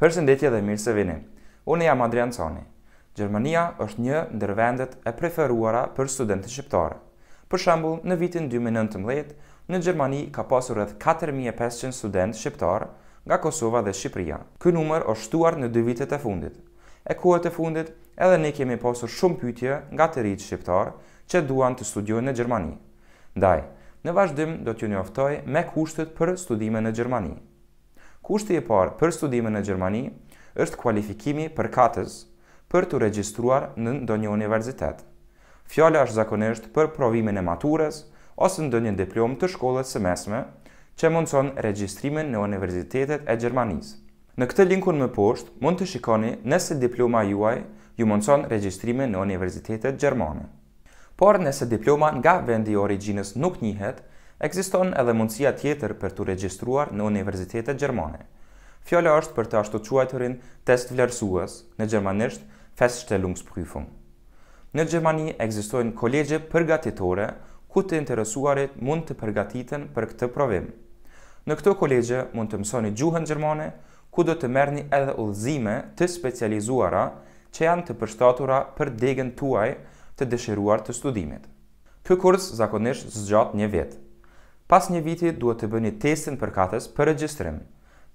Përshëndetje dhe mirë se vini. Unë jam Adrian Coni. Gjermania është një ndër vendet e preferuara për studentët shqiptare. Për shembull, në vitin 2019, në Gjermani ka pasur rreth 4500 studentë shqiptarë nga Kosova dhe Shqipëria. Ky numër është shtuar në dy vitet e fundit. E kuat e fundit, edhe ne kemi pasur shumë pyetje nga të rritë shqiptar që duan të studiojnë në Gjermani. Ndaj, në vazhdim do t'ju njoftoj me kushtet për studime në Gjermani. Kushti i parë për studimin në Gjermani është kualifikimi për katës për të regjistruar në ndonjë universitet. Fjala është zakonisht për provimin e maturës ose ndonjë diplomë të shkollës së mesme që mundson regjistrimin në universitetet e Gjermanisë. Në këtë linkun më poshtë mund të shikoni nëse diploma juaj ju mundson regjistrimin në universitetet gjermane. Por nëse diploma nga vendi i origjinës nuk njihet, ekziston edhe mundësia tjetër për të regjistruar në Universitetet Gjermane. Fjalla është për të ashtu quajturin test vlerësues, në gjermanisht Feststellungsprüfung. Në Gjermani ekzistojnë kolegje përgatitore ku të interesuarit mund të përgatiten për këtë provim. Në këto kolegje mund të mësoni gjuhën gjermane, ku do të mërni edhe ullzime të specializuara që janë të përshtatura për degën tuaj të dëshiruar të studimit. Kë kurs zakonisht zgjat një vetë. Pas një viti duhet të bëni testin për katës për regjistrim.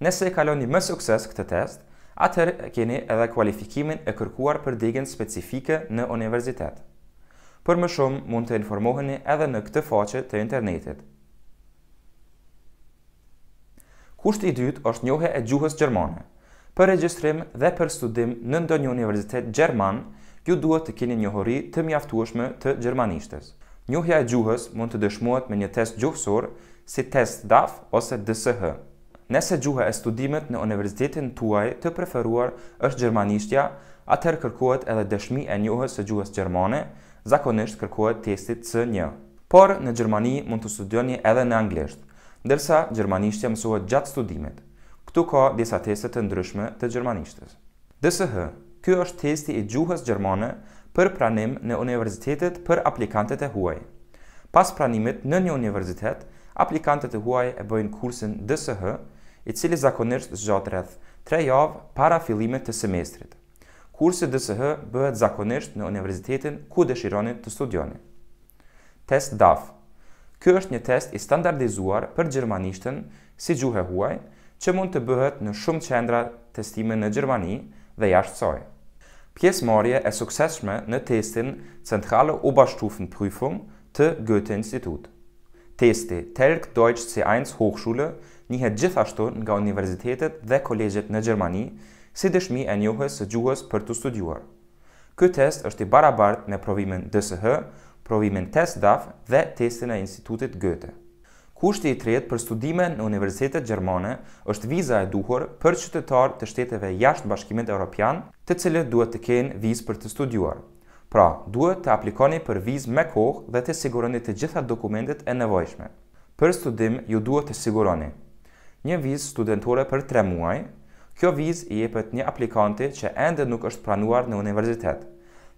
Nëse e kaloni me sukses këtë test, atëherë keni edhe kualifikimin e kërkuar për degën specifike në universitet. Për më shumë mund të informoheni edhe në këtë faqe të internetit. Kushti i dytë është njohja e gjuhës gjermane. Për regjistrim dhe për studim në ndonjë universitet gjerman, ju duhet të keni njohuri të mjaftueshme të gjermanishtes. Njohja e gjuhës mund të dëshmohet me një test gjuhësor, si test DAF ose DSH. Nëse gjuha e studimit në universitetin tuaj të preferuar është gjermanishtja, atëherë kërkohet edhe dëshmi e njohës së gjuhës gjermane, zakonisht kërkohet testi C1. Por në Gjermani mund të studioni edhe në anglisht, ndërsa gjermanishtja mësohet gjatë studimit. Ktu ka disa teste të ndryshme të gjermanishtës. DSH, ky është testi i gjuhës gjermane për pranim në universitetet për aplikantët e huaj. Pas pranimit në një universitet, aplikantët e huaj e bëjnë kursin DSH, i cili zakonisht zgjat rreth 3 javë para fillimit të semestrit. Kursi DSH bëhet zakonisht në universitetin ku dëshironi të studioni. Test DAF. Ky është një test i standardizuar për gjermanishtën si gjuhë huaj, që mund të bëhet në shumë qendra testime në Gjermani dhe jashtë sojë. Pjesë morje e sukseshme në testin centrale Oberstufenprüfung pryfung të Goethe Institut. Testi Telk Deutsch C1 Hochschule njëhet gjithashtu nga universitetet dhe kolegjet në Gjermani si dëshmi e njohës së gjuhës për të studiuar. Ky test është i barabart në provimin DSH, provimin test DAF dhe testin e institutit Goethe. Kushti i tret për studime në universitetet Gjermane është viza e duhur për qytetar të shteteve jashtë bashkimit e Europian të cilët duhet të kenë vizë për të studiuar. Pra, duhet të aplikoni për vizë me kohë dhe të siguroni të gjitha dokumentet e nevojshme. Për studim ju duhet të siguroni një vizë studentore për 3 muaj. Kjo vizë i jepet një aplikanti që ende nuk është pranuar në universitet.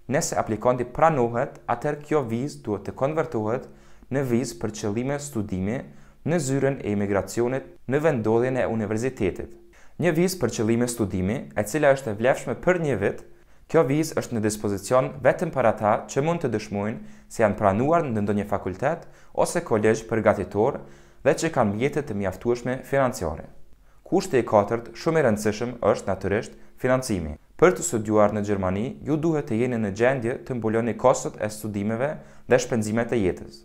Nëse aplikanti pranohet, atëherë kjo vizë duhet të konvertohet në vizë për qëllime studimi në zyrën e emigracionit në vendodhjen e universitetit një vizë për qëllime studimi, e cila është e vlefshme për një vit, kjo vizë është në dispozicion vetëm për ata që mund të dëshmojnë se janë pranuar në ndonjë fakultet ose kolegj përgatitor dhe që kanë mjetet të mjaftueshme financiare. Kushti i katërt shumë i rëndësishëm është natyrisht financimi. Për të studiuar në Gjermani, ju duhet të jeni në gjendje të mbuloni kostot e studimeve dhe shpenzimet e jetës.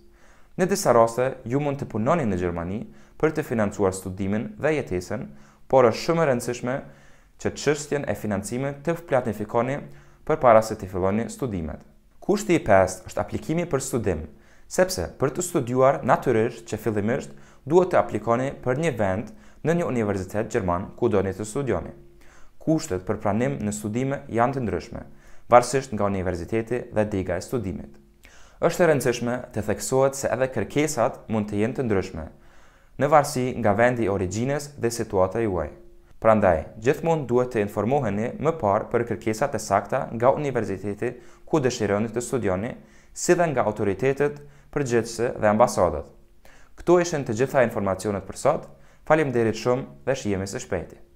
Në disa raste, ju mund të punoni në Gjermani për të financuar studimin dhe jetesën, por është shumë e rëndësishme që të çështjen e financimit të planifikoni përpara se të filloni studimet. Kushti i pestë është aplikimi për studim, sepse për të studiuar natyrisht që fillimisht duhet të aplikoni për një vend në një universitet gjerman ku një të studioni. Kushtet për pranim në studime janë të ndryshme, varësisht nga universiteti dhe diga e studimit. Është e rëndësishme të theksohet se edhe kërkesat mund të jenë të ndryshme, në varsi nga vendi origjines dhe situata juaj. Prandaj, gjithmonë duhet të informoheni më parë për kërkesat e sakta nga universiteti ku dëshironi të studioni, si dhe nga autoritetet gjithse dhe ambasadat. Këto ishen të gjitha informacionet për sot. Faleminderit shumë dhe shihemi së shpejti.